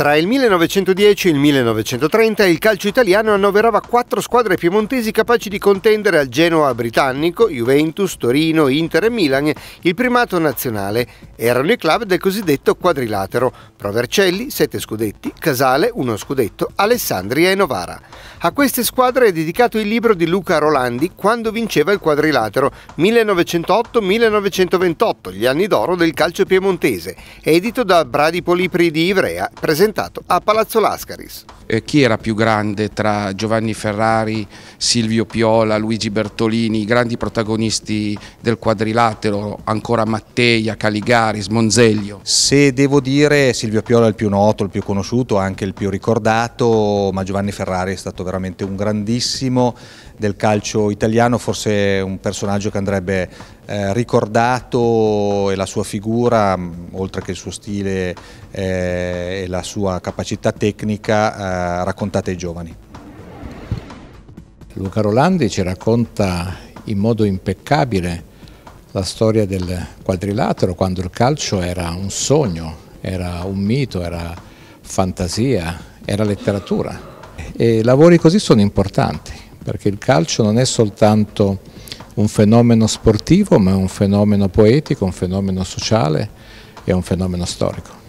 Tra il 1910 e il 1930 il calcio italiano annoverava quattro squadre piemontesi capaci di contendere al Genoa britannico, Juventus, Torino, Inter e Milan il primato nazionale. Erano i club del cosiddetto quadrilatero, Provercelli, sette scudetti, Casale, uno scudetto, Alessandria e Novara. A queste squadre è dedicato il libro di Luca Rolandi quando vinceva il quadrilatero 1908-1928, gli anni d'oro del calcio piemontese, edito da Bradi Polipri di Ivrea, presente presentato a Palazzo Lascaris. Eh, chi era più grande tra Giovanni Ferrari, Silvio Piola, Luigi Bertolini, i grandi protagonisti del quadrilatero, ancora Matteia, Caligari, Smonzeglio? Se devo dire Silvio Piola è il più noto, il più conosciuto, anche il più ricordato, ma Giovanni Ferrari è stato veramente un grandissimo del calcio italiano, forse un personaggio che andrebbe eh, ricordato e la sua figura, mm, oltre che il suo stile eh, e la sua capacità tecnica, eh, raccontate ai giovani. Luca Rolandi ci racconta in modo impeccabile la storia del quadrilatero, quando il calcio era un sogno, era un mito, era fantasia, era letteratura. E lavori così sono importanti perché il calcio non è soltanto un fenomeno sportivo, ma è un fenomeno poetico, un fenomeno sociale e un fenomeno storico.